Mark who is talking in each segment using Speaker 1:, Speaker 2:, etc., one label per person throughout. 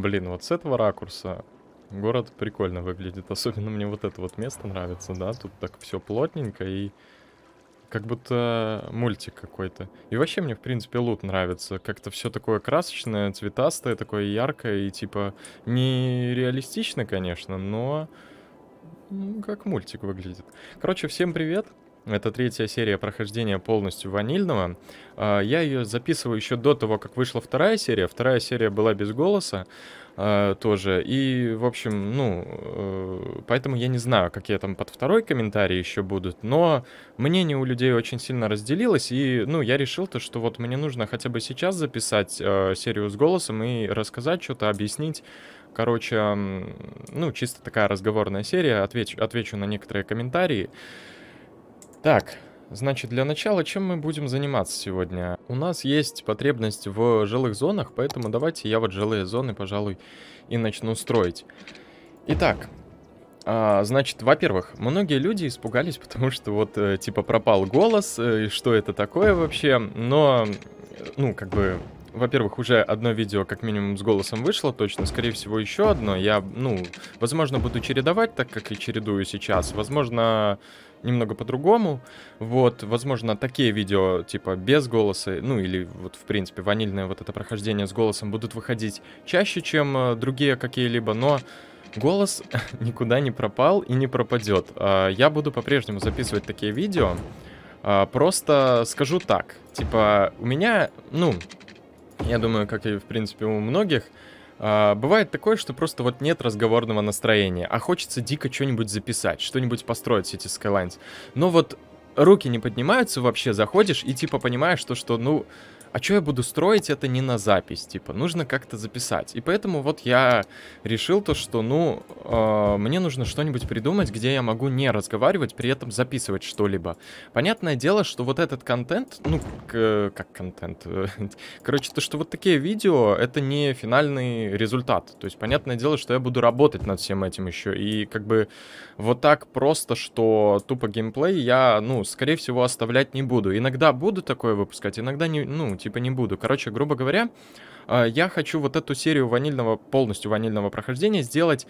Speaker 1: Блин, вот с этого ракурса город прикольно выглядит. Особенно мне вот это вот место нравится, да. Тут так все плотненько и как будто мультик какой-то. И вообще мне, в принципе, лут нравится. Как-то все такое красочное, цветастое, такое яркое и, типа, не реалистично, конечно, но как мультик выглядит. Короче, всем привет. Это третья серия прохождения полностью ванильного. А, я ее записываю еще до того, как вышла вторая серия. Вторая серия была без голоса а, тоже. И, в общем, ну, э, поэтому я не знаю, какие там под второй комментарии еще будут, но мнение у людей очень сильно разделилось, и, ну, я решил то, что вот мне нужно хотя бы сейчас записать э, серию с голосом и рассказать что-то, объяснить. Короче, ну, чисто такая разговорная серия, отвечу, отвечу на некоторые комментарии. Так, Значит, для начала, чем мы будем заниматься сегодня? У нас есть потребность в жилых зонах, поэтому давайте я вот жилые зоны, пожалуй, и начну строить. Итак, а, значит, во-первых, многие люди испугались, потому что вот, э, типа, пропал голос, э, и что это такое вообще, но, ну, как бы... Во-первых, уже одно видео как минимум с голосом вышло, точно, скорее всего, еще одно. Я, ну, возможно, буду чередовать, так как и чередую сейчас. Возможно, немного по-другому. Вот, возможно, такие видео, типа, без голоса, ну или вот, в принципе, ванильное вот это прохождение с голосом будут выходить чаще, чем э, другие какие-либо, но голос никуда не пропал и не пропадет. А, я буду по-прежнему записывать такие видео. А, просто скажу так, типа, у меня, ну, я думаю, как и, в принципе, у многих, а, бывает такое, что просто вот нет разговорного настроения, а хочется дико что-нибудь записать, что-нибудь построить эти сети Skylines. Но вот руки не поднимаются вообще, заходишь и типа понимаешь то, что ну а что я буду строить это не на запись, типа, нужно как-то записать. И поэтому вот я решил то, что, ну, э, мне нужно что-нибудь придумать, где я могу не разговаривать, при этом записывать что-либо. Понятное дело, что вот этот контент, ну, к, как контент, э, короче, то, что вот такие видео, это не финальный результат. То есть, понятное дело, что я буду работать над всем этим еще, и как бы вот так просто, что тупо геймплей я, ну, скорее всего, оставлять не буду. Иногда буду такое выпускать, иногда не, ну, типа не буду. Короче, грубо говоря, а, я хочу вот эту серию ванильного, полностью ванильного прохождения сделать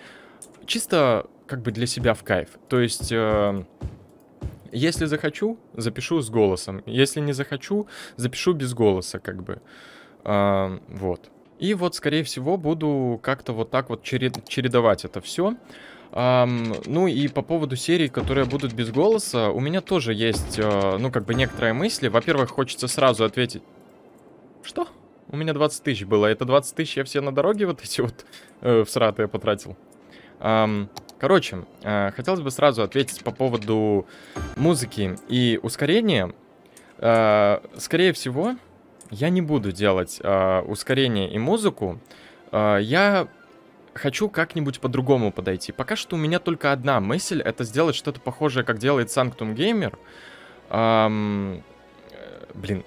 Speaker 1: чисто как бы для себя в кайф. То есть... Э, если захочу, запишу с голосом. Если не захочу, запишу без голоса, как бы. А, вот. И вот, скорее всего, буду как-то вот так вот черед чередовать это все. Um, ну и по поводу серий, которые будут без голоса, у меня тоже есть, uh, ну как бы некоторые мысли. Во-первых, хочется сразу ответить, что? У меня 20 тысяч было. А это 20 тысяч я все на дороге вот эти вот э, сраты потратил. Эм, короче, э, хотелось бы сразу ответить по поводу музыки и ускорения. Э, скорее всего, я не буду делать э, ускорение и музыку. Э, я хочу как-нибудь по-другому подойти. Пока что у меня только одна мысль — это сделать что-то похожее, как делает Sanctum Gamer. Эм, блин,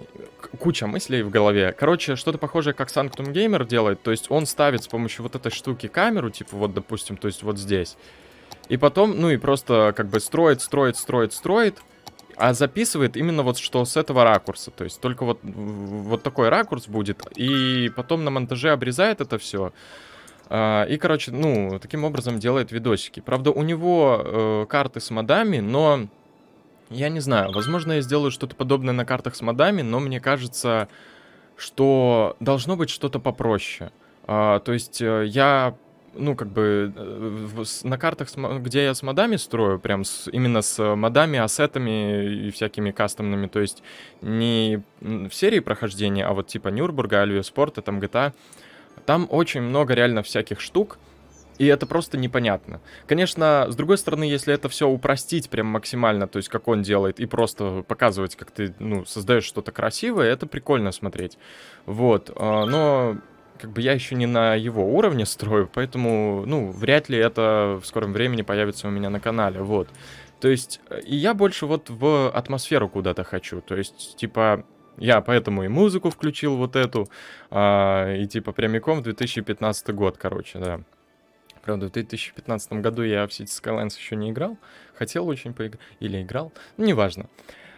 Speaker 1: куча мыслей в голове. Короче, что-то похожее, как Sanctum Gamer делает. То есть он ставит с помощью вот этой штуки камеру, типа вот, допустим, то есть вот здесь. И потом, ну и просто как бы строит, строит, строит, строит. А записывает именно вот что с этого ракурса. То есть только вот, вот такой ракурс будет. И потом на монтаже обрезает это все. А, и, короче, ну, таким образом делает видосики. Правда, у него э, карты с модами, но я не знаю, возможно, я сделаю что-то подобное на картах с модами, но мне кажется, что должно быть что-то попроще. А, то есть э, я, ну, как бы, э, на картах, где я с модами строю, прям с, именно с модами, ассетами и всякими кастомными, то есть не в серии прохождения, а вот типа Нюрбурга, Альвио там GTA, а, там очень много реально всяких штук, и это просто непонятно. Конечно, с другой стороны, если это все упростить прям максимально, то есть как он делает, и просто показывать, как ты, ну, создаешь что-то красивое, это прикольно смотреть. Вот, а, но как бы я еще не на его уровне строю, поэтому, ну, вряд ли это в скором времени появится у меня на канале, вот. То есть, и я больше вот в атмосферу куда-то хочу, то есть, типа, я поэтому и музыку включил вот эту, а, и типа прямиком в 2015 год, короче, да. Правда, в 2015 году я в City Skylines еще не играл. Хотел очень поиграть. Или играл. Ну, неважно.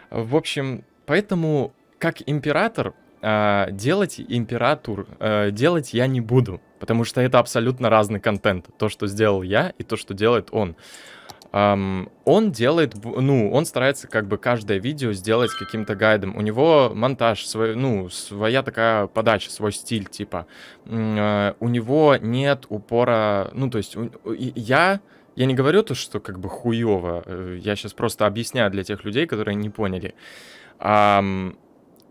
Speaker 1: В общем, поэтому как император а, делать император а, делать я не буду. Потому что это абсолютно разный контент. То, что сделал я и то, что делает он. Um, он делает, ну, он старается как бы каждое видео сделать каким-то гайдом. У него монтаж, свой, ну, своя такая подача, свой стиль, типа. Uh, у него нет упора, ну, то есть у, я... Я не говорю то, что как бы хуево. Э, я сейчас просто объясняю для тех людей, которые не поняли. Um,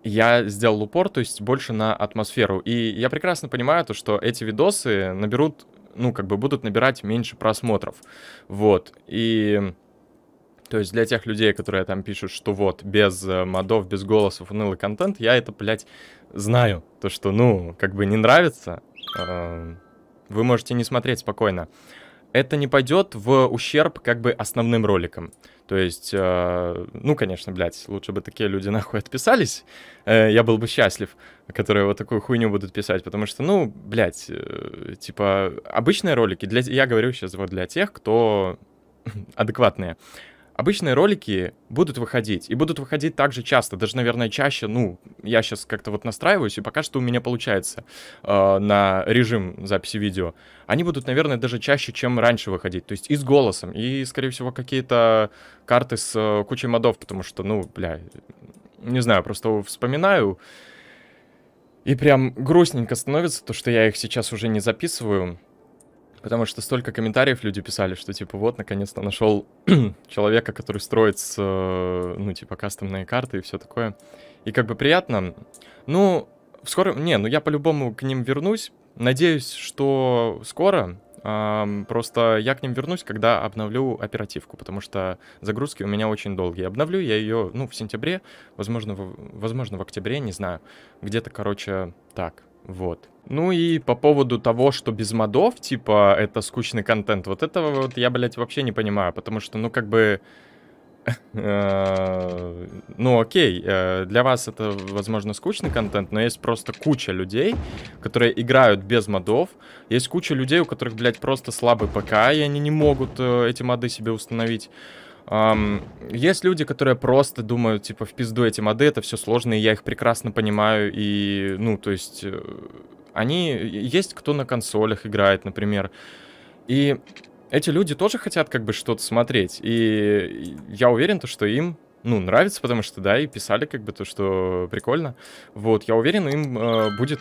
Speaker 1: я сделал упор, то есть больше на атмосферу. И я прекрасно понимаю то, что эти видосы наберут ну, как бы будут набирать меньше просмотров. Вот. И... То есть для тех людей, которые там пишут, что вот, без э, модов, без голосов, унылый контент, я это, блядь, знаю. То, что, ну, как бы не нравится, эм, вы можете не смотреть спокойно. Это не пойдет в ущерб как бы основным роликам. То есть, э, ну, конечно, блядь, лучше бы такие люди нахуй отписались. Э, я был бы счастлив, которые вот такую хуйню будут писать, потому что, ну, блядь, э, типа, обычные ролики, для, я говорю сейчас вот для тех, кто адекватные обычные ролики будут выходить. И будут выходить так же часто, даже, наверное, чаще. Ну, я сейчас как-то вот настраиваюсь, и пока что у меня получается э, на режим записи видео. Они будут, наверное, даже чаще, чем раньше выходить. То есть и с голосом, и, скорее всего, какие-то карты с э, кучей модов, потому что, ну, бля, не знаю, просто вспоминаю. И прям грустненько становится то, что я их сейчас уже не записываю. Потому что столько комментариев люди писали, что типа вот, наконец-то нашел человека, который строит, с, э, ну, типа, кастомные карты и все такое. И как бы приятно. Ну, вскоре... Не, ну я по-любому к ним вернусь. Надеюсь, что скоро. Эм, просто я к ним вернусь, когда обновлю оперативку, потому что загрузки у меня очень долгие. Обновлю я ее, ну, в сентябре, возможно, в, возможно, в октябре, не знаю. Где-то, короче, так. Вот. Ну и по поводу того, что без модов, типа, это скучный контент, вот этого вот я, блядь, вообще не понимаю, потому что, ну, как бы... Э, ну, окей, э, для вас это, возможно, скучный контент, но есть просто куча людей, которые играют без модов. Есть куча людей, у которых, блядь, просто слабый ПК, и они не могут э, эти моды себе установить. Um, есть люди, которые просто думают, типа, в пизду эти моды, это все сложно, и я их прекрасно понимаю, и, ну, то есть, э, они... Есть кто на консолях играет, например, и эти люди тоже хотят как бы что-то смотреть, и я уверен, то, что им ну, нравится, потому что, да, и писали как бы то, что прикольно. Вот, я уверен, им э, будет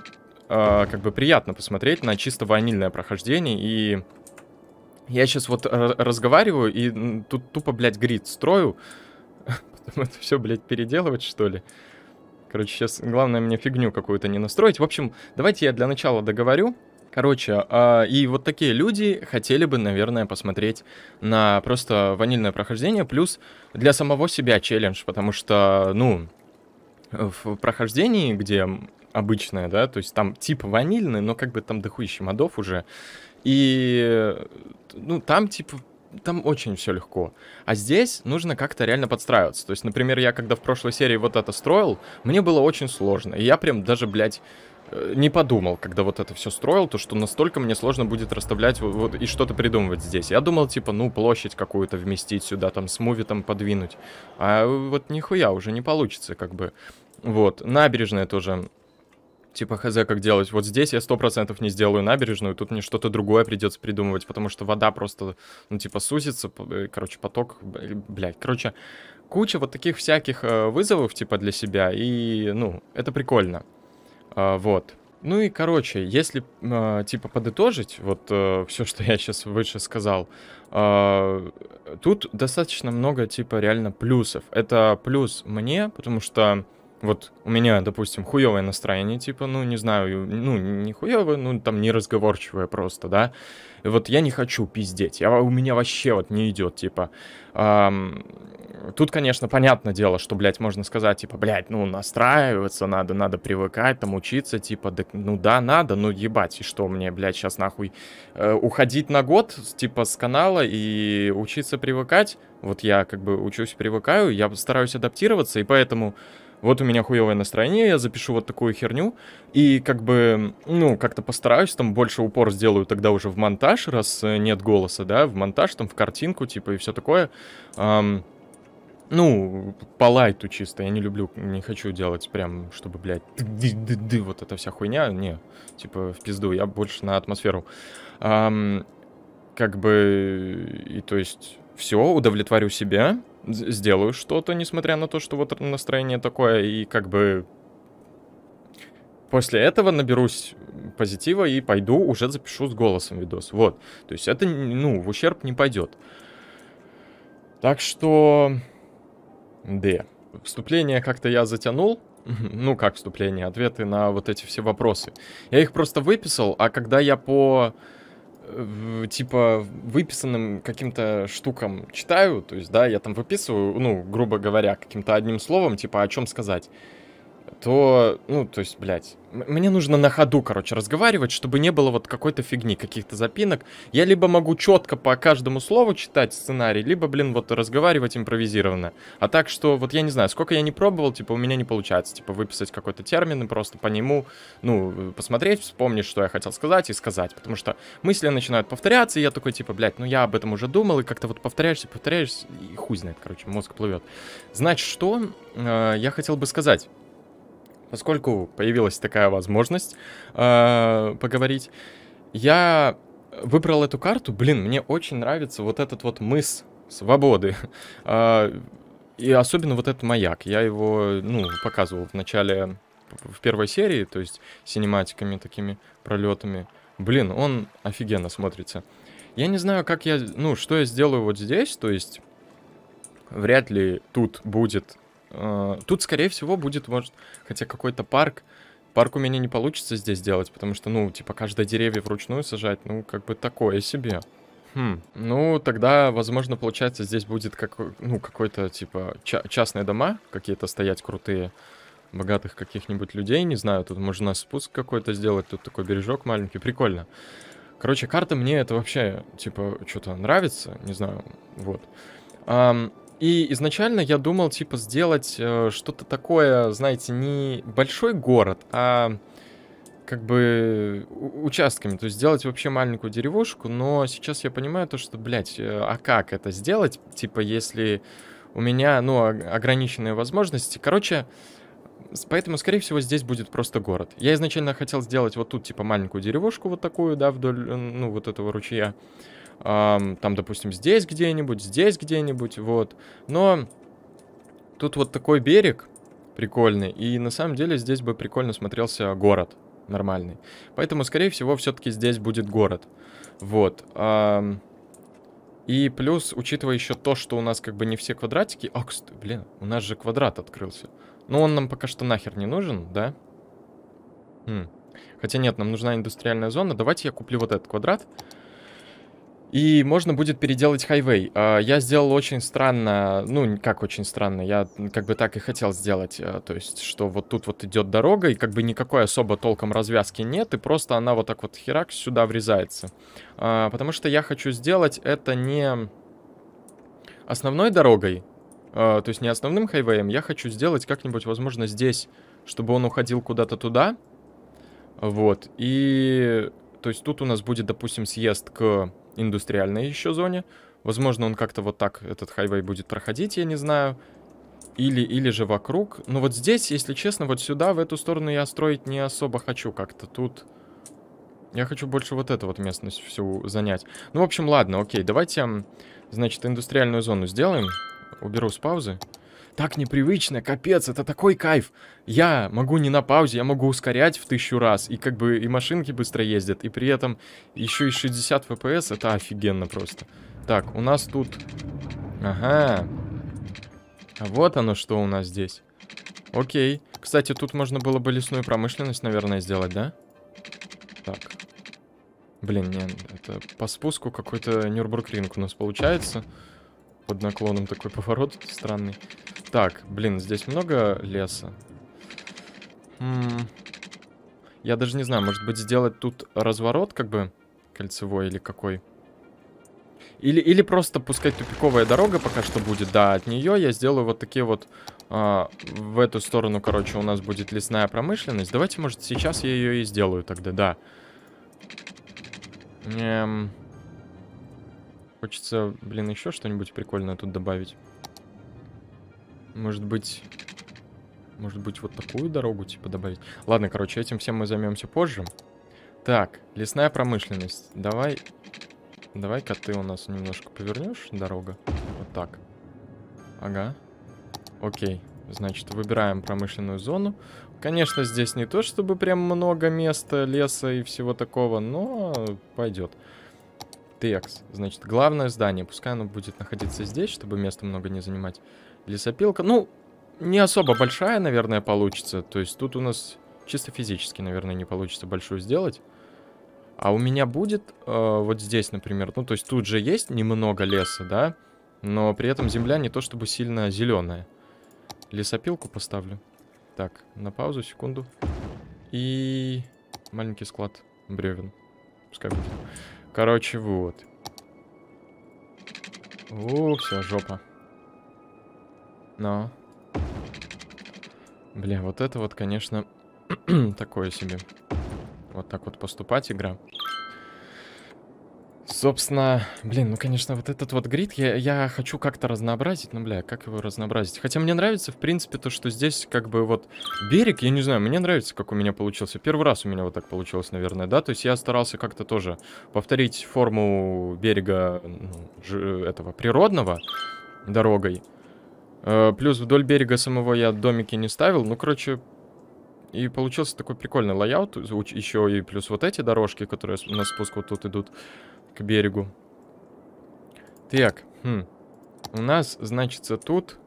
Speaker 1: э, как бы приятно посмотреть на чисто ванильное прохождение и я сейчас вот э, разговариваю и тут тупо, блядь, грид строю. Потом это все, блядь, переделывать, что ли. Короче, сейчас главное мне фигню какую-то не настроить. В общем, давайте я для начала договорю. Короче, э, и вот такие люди хотели бы, наверное, посмотреть на просто ванильное прохождение, плюс для самого себя челлендж, потому что, ну, в прохождении, где обычное, да, то есть там тип ванильный, но как бы там дохуище модов уже, и э, ну, там, типа, там очень все легко. А здесь нужно как-то реально подстраиваться. То есть, например, я когда в прошлой серии вот это строил, мне было очень сложно. И я прям даже, блядь, э, не подумал, когда вот это все строил, то что настолько мне сложно будет расставлять вот, вот и что-то придумывать здесь. Я думал, типа, ну, площадь какую-то вместить сюда, там, смуви там подвинуть. А вот нихуя уже не получится, как бы. Вот, набережная тоже типа, хз, как делать. Вот здесь я сто процентов не сделаю набережную, тут мне что-то другое придется придумывать, потому что вода просто, ну, типа, сузится, э, короче, поток, э, блядь, короче, куча вот таких всяких э, вызовов, типа, для себя, и, ну, это прикольно, а, вот. Ну и, короче, если, а, типа, подытожить вот все, что я сейчас выше сказал, а, тут достаточно много, типа, реально плюсов. Это плюс мне, потому что вот у меня, допустим, хуевое настроение, типа, ну, не знаю, ну, не хуевое, ну, там, не разговорчивое просто, да. И вот я не хочу пиздеть, я, у меня вообще вот не идет, типа. Эм, тут, конечно, понятное дело, что, блядь, можно сказать, типа, блядь, ну, настраиваться надо, надо привыкать, там, учиться, типа, да, ну, да, надо, ну, ебать, и что мне, блядь, сейчас нахуй э, уходить на год, типа, с канала и учиться привыкать? Вот я, как бы, учусь, привыкаю, я стараюсь адаптироваться, и поэтому вот у меня хуевое настроение, я запишу вот такую херню, и как бы, ну, как-то постараюсь, там больше упор сделаю тогда уже в монтаж, раз э, нет голоса, да, в монтаж, там, в картинку, типа, и все такое. Эм, ну, по лайту чисто, я не люблю, не хочу делать прям, чтобы, блядь, вот эта вся хуйня, не, типа, в пизду, я больше на атмосферу. Эм, как бы, и то есть, все, удовлетворю себя, сделаю что-то, несмотря на то, что вот настроение такое, и как бы после этого наберусь позитива и пойду уже запишу с голосом видос. Вот. То есть это, ну, в ущерб не пойдет. Так что... Д. Вступление как-то я затянул. Ну, как вступление, ответы на вот эти все вопросы. Я их просто выписал, а когда я по типа выписанным каким-то штукам читаю, то есть, да, я там выписываю, ну, грубо говоря, каким-то одним словом, типа, о чем сказать то, ну, то есть, блядь, мне нужно на ходу, короче, разговаривать, чтобы не было вот какой-то фигни, каких-то запинок. Я либо могу четко по каждому слову читать сценарий, либо, блин, вот разговаривать импровизированно. А так что, вот я не знаю, сколько я не пробовал, типа, у меня не получается, типа, выписать какой-то термин и просто по нему, ну, э, посмотреть, вспомнить, что я хотел сказать и сказать. Потому что мысли начинают повторяться, и я такой, типа, блядь, ну я об этом уже думал, и как-то вот повторяешься, повторяешься, и хуй знает, короче, мозг плывет. Значит, что э, я хотел бы сказать? поскольку появилась такая возможность э, поговорить, я выбрал эту карту. Блин, мне очень нравится вот этот вот мыс свободы. Э, и особенно вот этот маяк. Я его, ну, показывал в начале, в первой серии, то есть синематиками такими пролетами. Блин, он офигенно смотрится. Я не знаю, как я, ну, что я сделаю вот здесь, то есть вряд ли тут будет Э, тут, скорее всего, будет, может, хотя какой-то парк. Парк у меня не получится здесь делать, потому что, ну, типа, каждое деревье вручную сажать, ну, как бы такое себе. Хм, ну, тогда, возможно, получается, здесь будет как, ну, какой-то, типа, частные дома какие-то стоять крутые, богатых каких-нибудь людей, не знаю, тут можно спуск какой-то сделать, тут такой бережок маленький, прикольно. Короче, карта мне это вообще, типа, что-то нравится, не знаю, вот. Um, и изначально я думал, типа, сделать э, что-то такое, знаете, не большой город, а как бы участками, то есть сделать вообще маленькую деревушку, но сейчас я понимаю то, что, блядь, э, а как это сделать, типа, если у меня, ну, ограниченные возможности. Короче, поэтому, скорее всего, здесь будет просто город. Я изначально хотел сделать вот тут, типа, маленькую деревушку вот такую, да, вдоль, э, ну, вот этого ручья там, допустим, здесь где-нибудь, здесь где-нибудь, вот. Но тут вот такой берег прикольный, и на самом деле здесь бы прикольно смотрелся город нормальный. Поэтому, скорее всего, все-таки здесь будет город. Вот. и плюс, учитывая еще то, что у нас как бы не все квадратики... А, блин, у нас же квадрат открылся. Но ну, он нам пока что нахер не нужен, да? Хм. Хотя нет, нам нужна индустриальная зона. Давайте я куплю вот этот Квадрат. И можно будет переделать хайвей. А, я сделал очень странно, ну, как очень странно, я как бы так и хотел сделать. А, то есть, что вот тут вот идет дорога, и как бы никакой особо толком развязки нет, и просто она вот так вот херак сюда врезается. А, потому что я хочу сделать это не основной дорогой, то есть не основным хайвеем. Я хочу сделать как-нибудь, возможно, здесь, чтобы он уходил куда-то туда. Вот, и... То есть тут у нас будет, допустим, съезд к индустриальной еще зоне. Возможно, он как-то вот так, этот хайвей будет проходить, я не знаю. Или, или же вокруг. Но вот здесь, если честно, вот сюда, в эту сторону я строить не особо хочу как-то. Тут... Я хочу больше вот эту вот местность всю занять. Ну, в общем, ладно, окей. Давайте, значит, индустриальную зону сделаем. Уберу с паузы. Так непривычно, капец, это такой кайф. Я могу не на паузе, я могу ускорять в тысячу раз. И как бы и машинки быстро ездят, и при этом еще и 60 FPS, это офигенно просто. Так, у нас тут... Ага. А вот оно что у нас здесь. Окей. Кстати, тут можно было бы лесную промышленность, наверное, сделать, да? Так. Блин, нет, это по спуску какой-то Нюрбургринг у нас получается под наклоном такой поворот странный. Так, блин, здесь много леса? М я даже не знаю, может быть сделать тут разворот как бы кольцевой или какой? Или, или просто пускать тупиковая дорога пока что будет, да, от нее я сделаю вот такие вот э, в эту сторону, короче, у нас будет лесная промышленность. Давайте, может, сейчас я ее и сделаю тогда, да. Эм, Хочется, блин, еще что-нибудь прикольное тут добавить. Может быть... Может быть, вот такую дорогу, типа, добавить? Ладно, короче, этим всем мы займемся позже. Так, лесная промышленность. Давай... Давай-ка ты у нас немножко повернешь, дорога. Вот так. Ага. Окей. Значит, выбираем промышленную зону. Конечно, здесь не то, чтобы прям много места, леса и всего такого, но пойдет. Пойдет. TX. Значит, главное здание. Пускай оно будет находиться здесь, чтобы места много не занимать. Лесопилка. Ну, не особо большая, наверное, получится. То есть тут у нас чисто физически, наверное, не получится большую сделать. А у меня будет э, вот здесь, например. Ну, то есть тут же есть немного леса, да? Но при этом земля не то чтобы сильно зеленая. Лесопилку поставлю. Так, на паузу, секунду. И маленький склад бревен. Пускай будет. Короче, вот. О, все, жопа. Но. Бля, вот это вот, конечно, такое себе. Вот так вот поступать игра. Собственно, блин, ну, конечно, вот этот вот грид я, я хочу как-то разнообразить. Ну, бля, как его разнообразить? Хотя мне нравится, в принципе, то, что здесь как бы вот берег, я не знаю, мне нравится, как у меня получился. Первый раз у меня вот так получилось, наверное, да? То есть я старался как-то тоже повторить форму берега ну, этого природного дорогой. Э, плюс вдоль берега самого я домики не ставил. Ну, короче, и получился такой прикольный лайаут. Еще и плюс вот эти дорожки, которые на спуск вот тут идут к берегу. Так, хм. У нас, значится, тут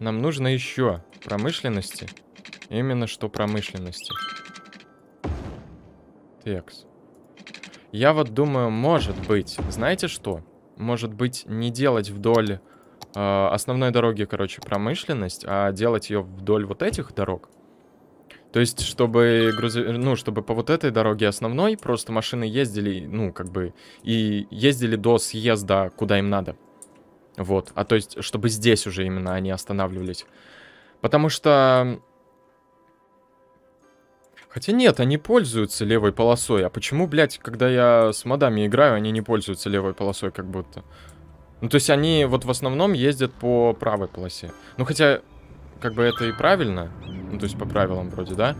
Speaker 1: нам нужно еще промышленности. Именно что промышленности. Текс. Я вот думаю, может быть, знаете что? Может быть, не делать вдоль э, основной дороги, короче, промышленность, а делать ее вдоль вот этих дорог. То есть, чтобы грузовик, ну, чтобы по вот этой дороге основной просто машины ездили, ну, как бы, и ездили до съезда, куда им надо. Вот. А то есть, чтобы здесь уже именно они останавливались. Потому что... Хотя нет, они пользуются левой полосой. А почему, блядь, когда я с модами играю, они не пользуются левой полосой как будто? Ну, то есть они вот в основном ездят по правой полосе. Ну, хотя как бы это и правильно. Ну, то есть по правилам вроде, да?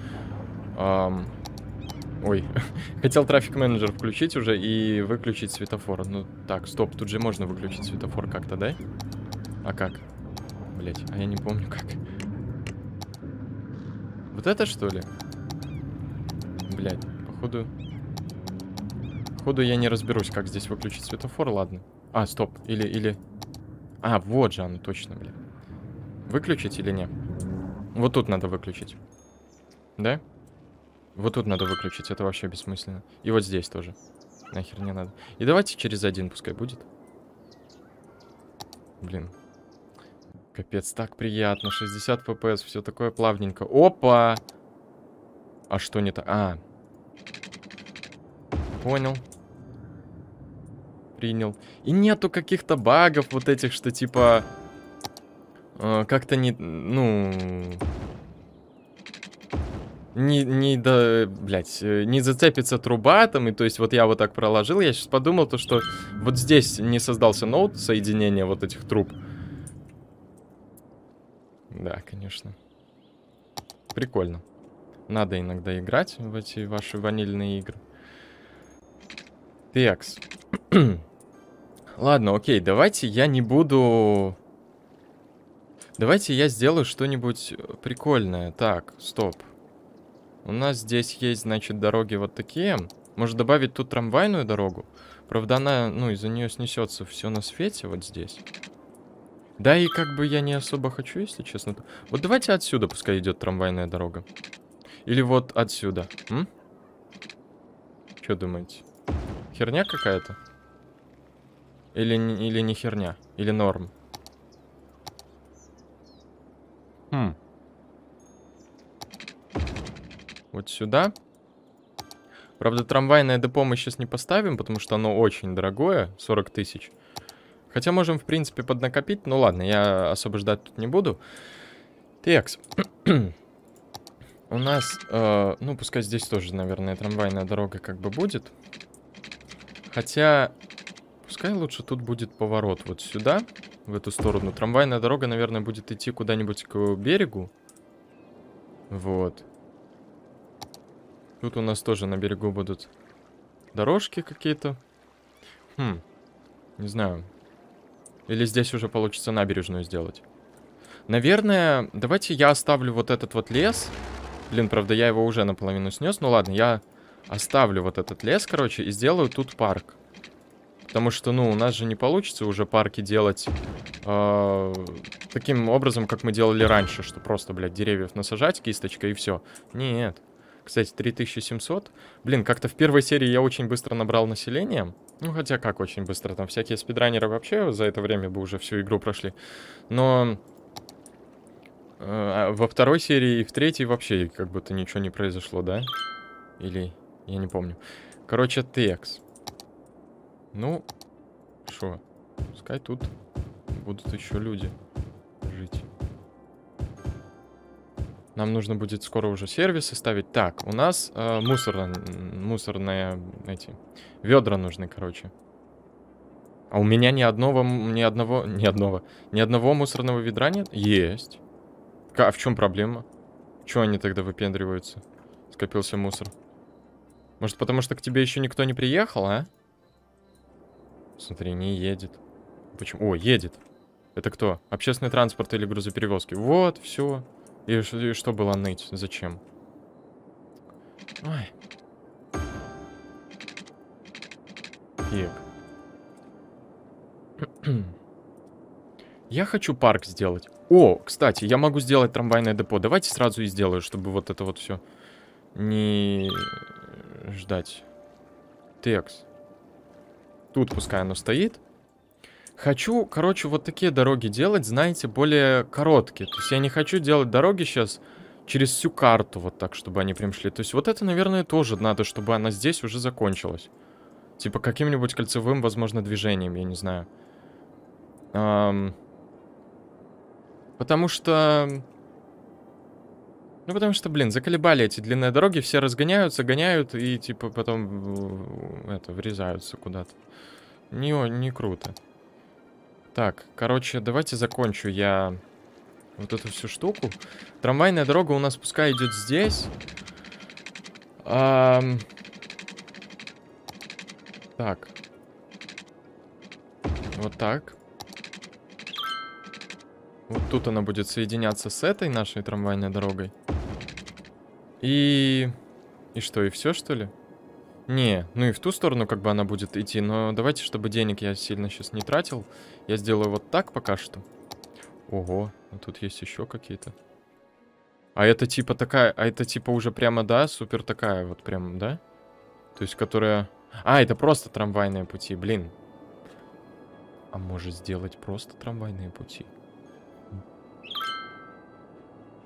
Speaker 1: Эм... Ой, хотел трафик-менеджер включить уже и выключить светофор. Ну, так, стоп, тут же можно выключить светофор как-то, да? А как? Блять, а я не помню как. Вот это что ли? Блять, походу... Походу я не разберусь, как здесь выключить светофор, ладно. А, стоп, или, или... А, вот же оно точно, блядь. Выключить или нет? Вот тут надо выключить. Да? Вот тут надо выключить, это вообще бессмысленно. И вот здесь тоже. Нахер не надо. И давайте через один пускай будет. Блин. Капец, так приятно. 60 фпс, все такое плавненько. Опа! А что не то? А. Понял. Принял. И нету каких-то багов вот этих, что типа э, как-то не, ну, не, не да, блядь, э, не зацепится труба там, и то есть вот я вот так проложил, я сейчас подумал то, что вот здесь не создался ноут соединения вот этих труб. Да, конечно. Прикольно. Надо иногда играть в эти ваши ванильные игры. Текс. Ладно, окей, давайте я не буду Давайте я сделаю что-нибудь э, прикольное. Так, стоп. У нас здесь есть, значит, дороги вот такие. Может добавить тут трамвайную дорогу? Правда, она, ну, из-за нее снесется все на свете вот здесь. Да и как бы я не особо хочу, если честно. Вот давайте отсюда пускай идет трамвайная дорога. Или вот отсюда. М? Что думаете? Херня какая-то? Или, или не херня? Или норм? Хм. Вот сюда. Правда, трамвайное депо мы сейчас не поставим, потому что оно очень дорогое, 40 тысяч. Хотя можем, в принципе, поднакопить. Ну ладно, я особо ждать тут не буду. Текс. У нас, э, ну пускай здесь тоже, наверное, трамвайная дорога как бы будет. Хотя Пускай лучше тут будет поворот вот сюда, в эту сторону. Трамвайная дорога, наверное, будет идти куда-нибудь к берегу. Вот. Тут у нас тоже на берегу будут дорожки какие-то. Хм, не знаю. Или здесь уже получится набережную сделать. Наверное, давайте я оставлю вот этот вот лес. Блин, правда, я его уже наполовину снес. Ну ладно, я оставлю вот этот лес, короче, и сделаю тут парк. Потому что, ну, у нас же не получится уже парки делать э, таким образом, как мы делали раньше, что просто, блядь, деревьев насажать кисточкой и все. Нет. Кстати, 3700. Блин, как-то в первой серии я очень быстро набрал население. Ну, хотя как очень быстро, там всякие спидранеры вообще за это время бы уже всю игру прошли. Но э, а во второй серии и в третьей вообще как будто ничего не произошло, да? Или... Я не помню. Короче, TX. Ну, что? Пускай тут будут еще люди жить. Нам нужно будет скоро уже сервисы ставить. Так, у нас э, мусор, мусорные эти ведра нужны, короче. А у меня ни одного, ни одного, ни одного, ни одного мусорного ведра нет? Есть. А в чем проблема? Чего они тогда выпендриваются? Скопился мусор. Может, потому что к тебе еще никто не приехал, а? Смотри, не едет. Почему? О, едет. Это кто? Общественный транспорт или грузоперевозки? Вот, все. И, и что было ныть? Зачем? Ой. Ек. Я хочу парк сделать. О, кстати, я могу сделать трамвайное депо. Давайте сразу и сделаю, чтобы вот это вот все не ждать. Текс. Тут пускай оно стоит. Хочу, короче, вот такие дороги делать, знаете, более короткие. То есть я не хочу делать дороги сейчас через всю карту вот так, чтобы они прям шли. То есть вот это, наверное, тоже надо, чтобы она здесь уже закончилась. Типа каким-нибудь кольцевым, возможно, движением, я не знаю. Эм... Потому что... Ну, потому что, блин, заколебали эти длинные дороги, все разгоняются, гоняют и, типа, потом это, врезаются куда-то. Не, не круто. Так, короче, давайте закончу я вот эту всю штуку. Трамвайная дорога у нас пускай идет здесь. А... Так. Вот так. Вот тут она будет соединяться с этой нашей трамвайной дорогой. И... И что, и все, что ли? Не, ну и в ту сторону как бы она будет идти, но давайте, чтобы денег я сильно сейчас не тратил, я сделаю вот так пока что. Ого, а тут есть еще какие-то. А это типа такая, а это типа уже прямо, да, супер такая вот прям, да? То есть, которая... А, это просто трамвайные пути, блин. А может сделать просто трамвайные пути?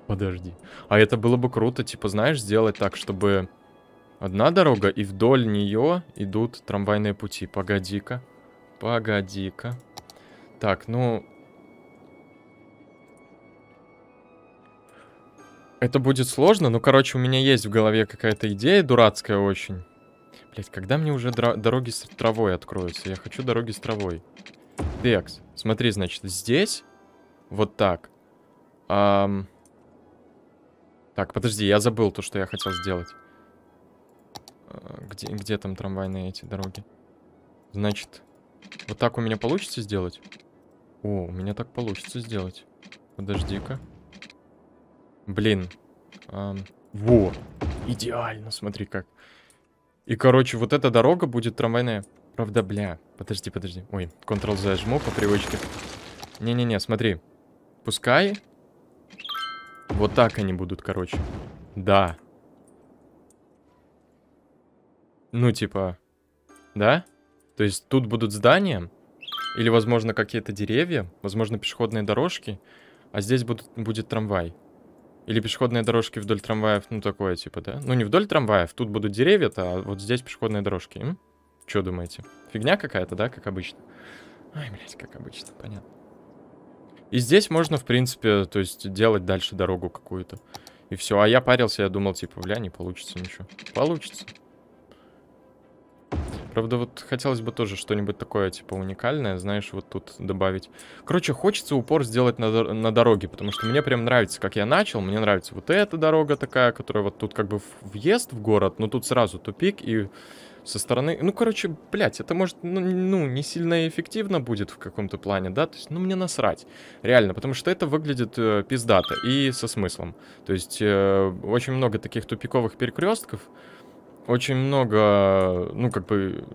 Speaker 1: Подожди. А это было бы круто, типа, знаешь, сделать так, чтобы одна дорога, и вдоль нее идут трамвайные пути. Погоди-ка. Погоди-ка. Так, ну... Это будет сложно, но, короче, у меня есть в голове какая-то идея дурацкая очень. Блять, когда мне уже дороги с травой откроются? Я хочу дороги с травой. Декс, смотри, значит, здесь вот так. Ам... Так, подожди, я забыл то, что я хотел сделать. Э, где, где там трамвайные эти дороги? Значит, вот так у меня получится сделать? О, у меня так получится сделать. Подожди-ка. Блин. Эм, во! Идеально, смотри как. И, короче, вот эта дорога будет трамвайная. Правда, бля. Подожди, подожди. Ой, Ctrl-Z жму по привычке. Не-не-не, смотри. Пускай вот так они будут, короче. Да. Ну, типа... Да? То есть тут будут здания, или, возможно, какие-то деревья, возможно, пешеходные дорожки, а здесь будут, будет трамвай. Или пешеходные дорожки вдоль трамваев, ну, такое, типа, да? Ну, не вдоль трамваев, тут будут деревья-то, а вот здесь пешеходные дорожки. М? Чё думаете? Фигня какая-то, да, как обычно? Ай, блядь, как обычно, понятно. И здесь можно, в принципе, то есть делать дальше дорогу какую-то. И все. А я парился, я думал, типа, бля, не получится ничего. Получится. Правда, вот хотелось бы тоже что-нибудь такое, типа, уникальное, знаешь, вот тут добавить. Короче, хочется упор сделать на, на дороге, потому что мне прям нравится, как я начал. Мне нравится вот эта дорога такая, которая вот тут как бы въезд в город, но тут сразу тупик и со стороны... Ну, короче, блядь, это может, ну, ну не сильно эффективно будет в каком-то плане, да? То есть, ну, мне насрать. Реально, потому что это выглядит э, пиздато и со смыслом. То есть, э, очень много таких тупиковых перекрестков, очень много, ну, как бы,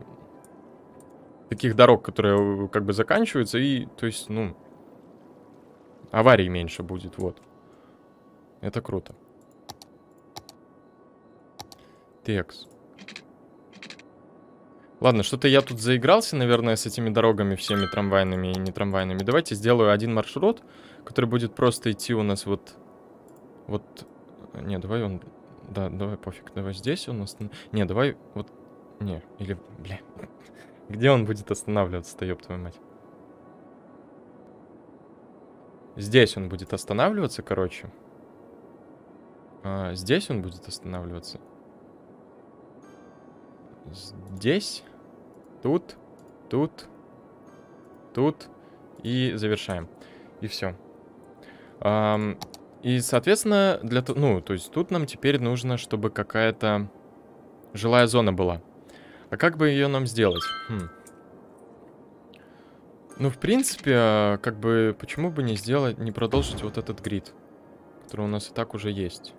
Speaker 1: таких дорог, которые э, как бы заканчиваются, и, то есть, ну, аварий меньше будет, вот. Это круто. Текс. Ладно, что-то я тут заигрался, наверное, с этими дорогами всеми трамвайными и не трамвайными. Давайте сделаю один маршрут, который будет просто идти у нас вот... Вот... Не, давай он... Да, давай пофиг, давай здесь у нас, Не, давай вот... Не, или... Бля. Где он будет останавливаться-то, ёб твою мать? Здесь он будет останавливаться, короче. А, здесь он будет останавливаться здесь. Тут, тут, тут и завершаем. И все. Um, и, соответственно, для... Ну, то есть тут нам теперь нужно, чтобы какая-то жилая зона была. А как бы ее нам сделать? Хм. Ну, в принципе, а, как бы, почему бы не сделать, не продолжить вот этот грид, который у нас и так уже есть.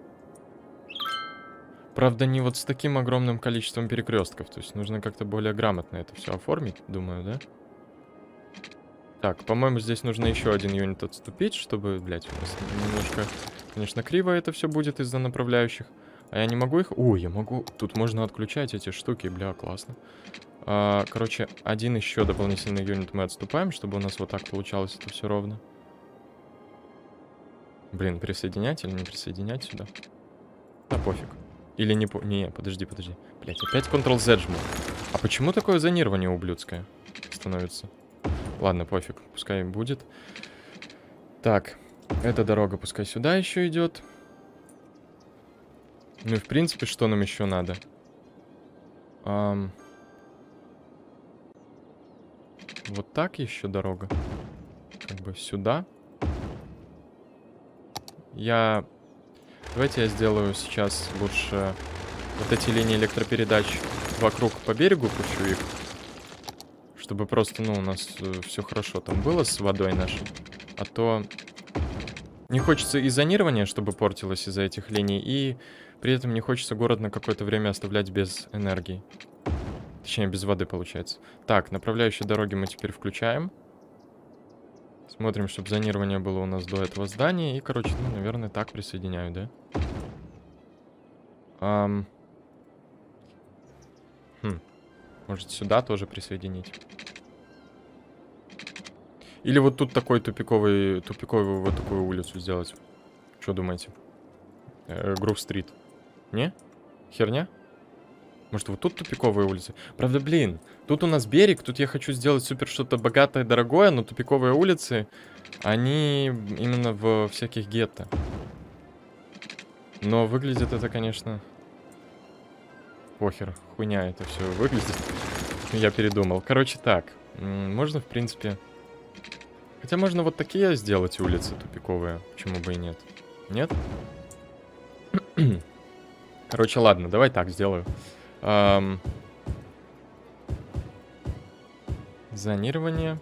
Speaker 1: Правда, не вот с таким огромным количеством перекрестков. То есть нужно как-то более грамотно это все оформить, думаю, да? Так, по-моему, здесь нужно еще один юнит отступить, чтобы, блядь, у нас немножко, конечно, криво это все будет из-за направляющих. А я не могу их... О, я могу... Тут можно отключать эти штуки, бля, классно. А, короче, один еще дополнительный юнит мы отступаем, чтобы у нас вот так получалось это все ровно. Блин, присоединять или не присоединять сюда? Да пофиг. Или не... Не, подожди, подожди. Блять, опять Ctrl-Z жму. А почему такое зонирование ублюдское становится? Ладно, пофиг, пускай будет. Так, эта дорога пускай сюда еще идет. Ну и в принципе, что нам еще надо? Ам... Вот так еще дорога. Как бы сюда. Я Давайте я сделаю сейчас лучше вот эти линии электропередач вокруг по берегу пущу их. Чтобы просто, ну, у нас э, все хорошо там было с водой нашей. А то не хочется и зонирование, чтобы портилось из-за этих линий, и при этом не хочется город на какое-то время оставлять без энергии. Точнее, без воды получается. Так, направляющие дороги мы теперь включаем. Смотрим, чтобы зонирование было у нас до этого здания. И, короче, ну, наверное, так присоединяю, да? Эм... Хм. Может, сюда тоже присоединить? Или вот тут такой тупиковый, тупиковую вот такую улицу сделать? Что думаете? Э, Грув-стрит. Не? Херня? Может, вот тут тупиковые улицы? Правда, блин, тут у нас берег, тут я хочу сделать супер что-то богатое, дорогое, но тупиковые улицы, они именно в всяких гетто. Но выглядит это, конечно... Похер, хуйня это все выглядит. Я передумал. Короче, так. Можно, в принципе... Хотя можно вот такие сделать улицы тупиковые. Почему бы и нет? Нет? Короче, ладно, давай так сделаю. Эм... Зонирование.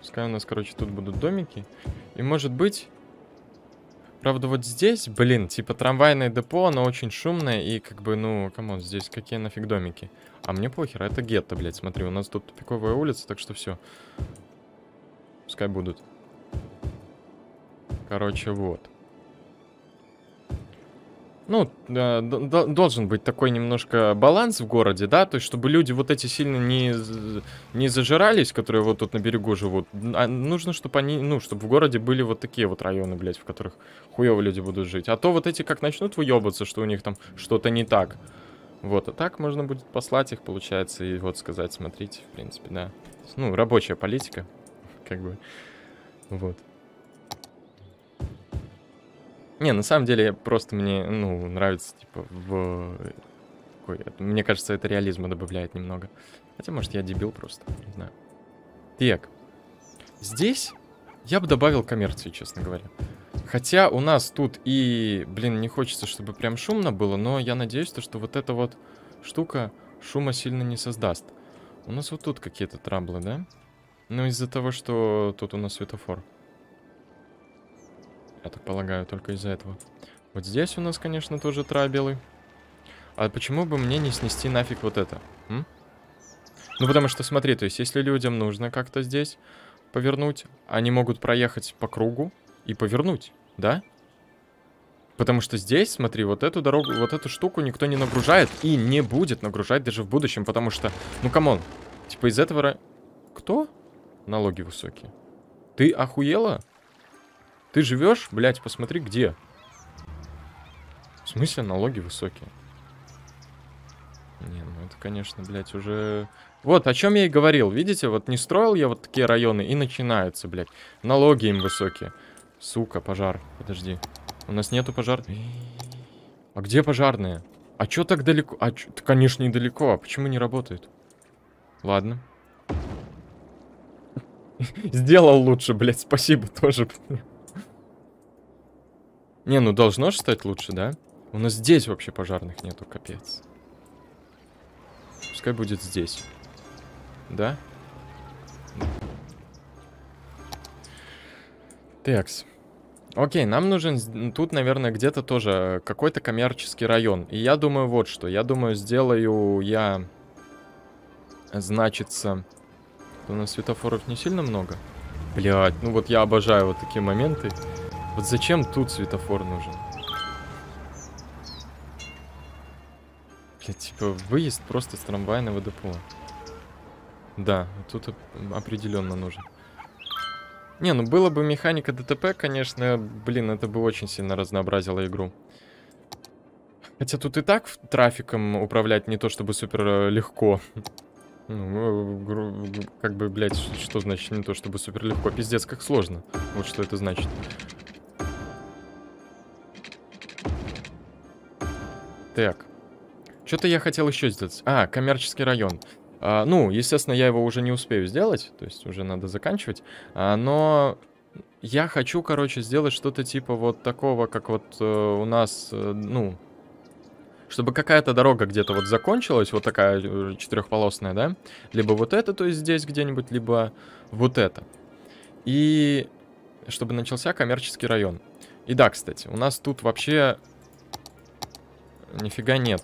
Speaker 1: Пускай у нас, короче, тут будут домики. И может быть... Правда, вот здесь, блин, типа трамвайное депо, оно очень шумное, и как бы, ну, камон, здесь какие нафиг домики? А мне похер, это гетто, блядь, смотри, у нас тут тупиковая улица, так что все. Пускай будут. Короче, вот ну, должен быть такой немножко баланс в городе, да, то есть, чтобы люди вот эти сильно не, не зажирались, которые вот тут на берегу живут, а нужно, чтобы они, ну, чтобы в городе были вот такие вот районы, блядь, в которых хуево люди будут жить, а то вот эти как начнут выебаться, что у них там что-то не так, вот, а так можно будет послать их, получается, и вот сказать, смотрите, в принципе, да, ну, рабочая политика, как бы, вот. Не, на самом деле, просто мне, ну, нравится, типа, в... Такой, мне кажется, это реализма добавляет немного. Хотя, может, я дебил просто, не знаю. Так. Здесь я бы добавил коммерцию, честно говоря. Хотя у нас тут и, блин, не хочется, чтобы прям шумно было, но я надеюсь, то, что вот эта вот штука шума сильно не создаст. У нас вот тут какие-то траблы, да? Ну, из-за того, что тут у нас светофор. Я так полагаю, только из-за этого. Вот здесь у нас, конечно, тоже трабелы. А почему бы мне не снести нафиг вот это? М? Ну, потому что, смотри, то есть, если людям нужно как-то здесь повернуть, они могут проехать по кругу и повернуть, да? Потому что здесь, смотри, вот эту дорогу, вот эту штуку никто не нагружает и не будет нагружать даже в будущем, потому что, ну, камон, типа из этого... Кто? Налоги высокие. Ты охуела? Ты живешь, блять, посмотри, где. В смысле налоги высокие? Не, ну это, конечно, блять, уже... Вот, о чем я и говорил, видите, вот не строил я вот такие районы, и начинается, блядь. Налоги им высокие. Сука, пожар, подожди. У нас нету пожарных. А где пожарные? А чё так далеко? А чё... Конечно, недалеко, а почему не работает? Ладно. Сделал лучше, блядь, спасибо тоже, блядь. Не, ну должно же стать лучше, да? У нас здесь вообще пожарных нету, капец. Пускай будет здесь. Да? Текс. Окей, нам нужен тут, наверное, где-то тоже какой-то коммерческий район. И я думаю вот что. Я думаю, сделаю я... Значится... У нас светофоров не сильно много? Блять, ну вот я обожаю вот такие моменты. Вот зачем тут светофор нужен? Блядь, типа выезд просто с трамвайного депо. Да, тут определенно нужен. Не, ну было бы механика ДТП, конечно, блин, это бы очень сильно разнообразило игру. Хотя тут и так трафиком управлять не то чтобы супер э, легко. Ну, э, как бы, блядь, что значит не то чтобы супер легко? Пиздец, как сложно. Вот что это значит. Так. Что-то я хотел еще сделать. А, коммерческий район. А, ну, естественно, я его уже не успею сделать. То есть уже надо заканчивать. А, но я хочу, короче, сделать что-то типа вот такого, как вот э, у нас, э, ну... Чтобы какая-то дорога где-то вот закончилась, вот такая э, четырехполосная, да? Либо вот это, то есть здесь где-нибудь, либо вот это. И чтобы начался коммерческий район. И да, кстати, у нас тут вообще Нифига нет.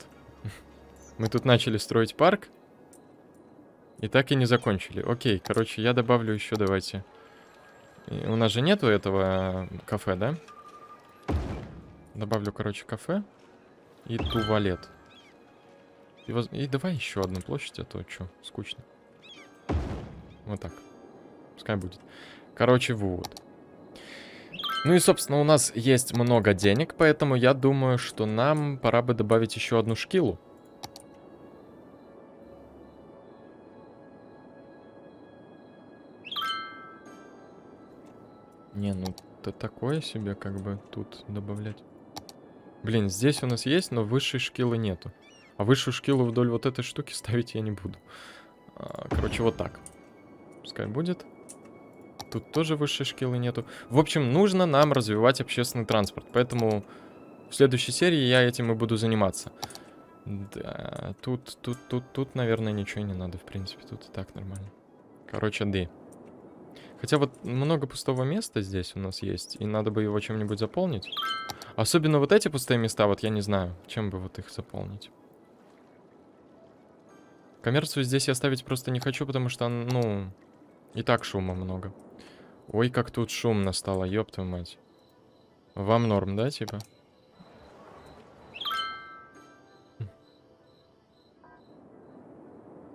Speaker 1: Мы тут начали строить парк. И так и не закончили. Окей, короче, я добавлю еще, давайте. И у нас же нету этого кафе, да? Добавлю, короче, кафе. И туалет. И, воз... и давай еще одну площадь, а то что, скучно. Вот так. Пускай будет. Короче, вот. Ну и, собственно, у нас есть много денег, поэтому я думаю, что нам пора бы добавить еще одну шкилу. Не, ну это такое себе как бы тут добавлять. Блин, здесь у нас есть, но высшей шкилы нету. А высшую шкилу вдоль вот этой штуки ставить я не буду. А, короче, вот так. Пускай будет. Тут тоже высшей шкилы нету. В общем, нужно нам развивать общественный транспорт. Поэтому в следующей серии я этим и буду заниматься. Да, тут, тут, тут, тут, наверное, ничего не надо, в принципе. Тут и так нормально. Короче, D. Хотя вот много пустого места здесь у нас есть, и надо бы его чем-нибудь заполнить. Особенно вот эти пустые места, вот я не знаю, чем бы вот их заполнить. Коммерцию здесь я ставить просто не хочу, потому что, ну, и так шума много. Ой, как тут шумно стало, ёб твою мать. Вам норм, да, типа?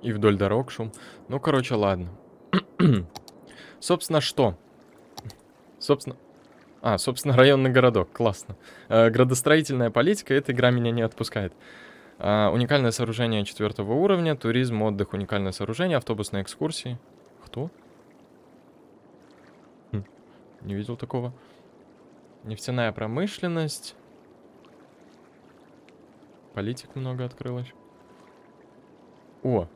Speaker 1: И вдоль дорог шум. Ну, короче, ладно. Собственно, что? Собственно... А, собственно, районный городок. Классно. Э, градостроительная политика. Эта игра меня не отпускает. Э, уникальное сооружение четвертого уровня. Туризм, отдых, уникальное сооружение, автобусные экскурсии. Кто? Кто? Не видел такого. Нефтяная промышленность. Политик много открылось. О!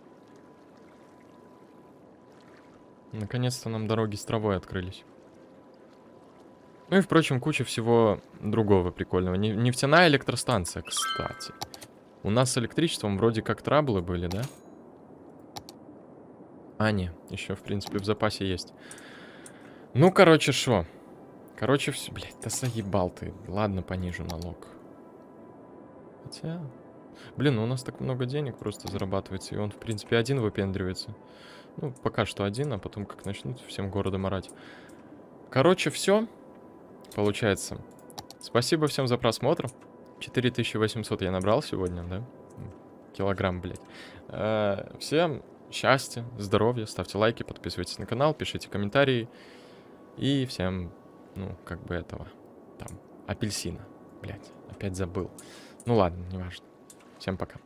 Speaker 1: Наконец-то нам дороги с травой открылись. Ну и, впрочем, куча всего другого прикольного. Нефтяная электростанция, кстати. У нас с электричеством вроде как траблы были, да? А, не, еще, в принципе, в запасе есть. Ну, короче, шо. Короче, все, блядь, да заебал ты. Ладно, понижу налог. Хотя... Блин, ну у нас так много денег просто зарабатывается, и он, в принципе, один выпендривается. Ну, пока что один, а потом как начнут всем городом орать. Короче, все. Получается. Спасибо всем за просмотр. 4800 я набрал сегодня, да? Килограмм, блядь. Э, всем счастья, здоровья, ставьте лайки, подписывайтесь на канал, пишите комментарии. И всем, ну, как бы этого, там, апельсина. Блять, опять забыл. Ну ладно, неважно. Всем пока.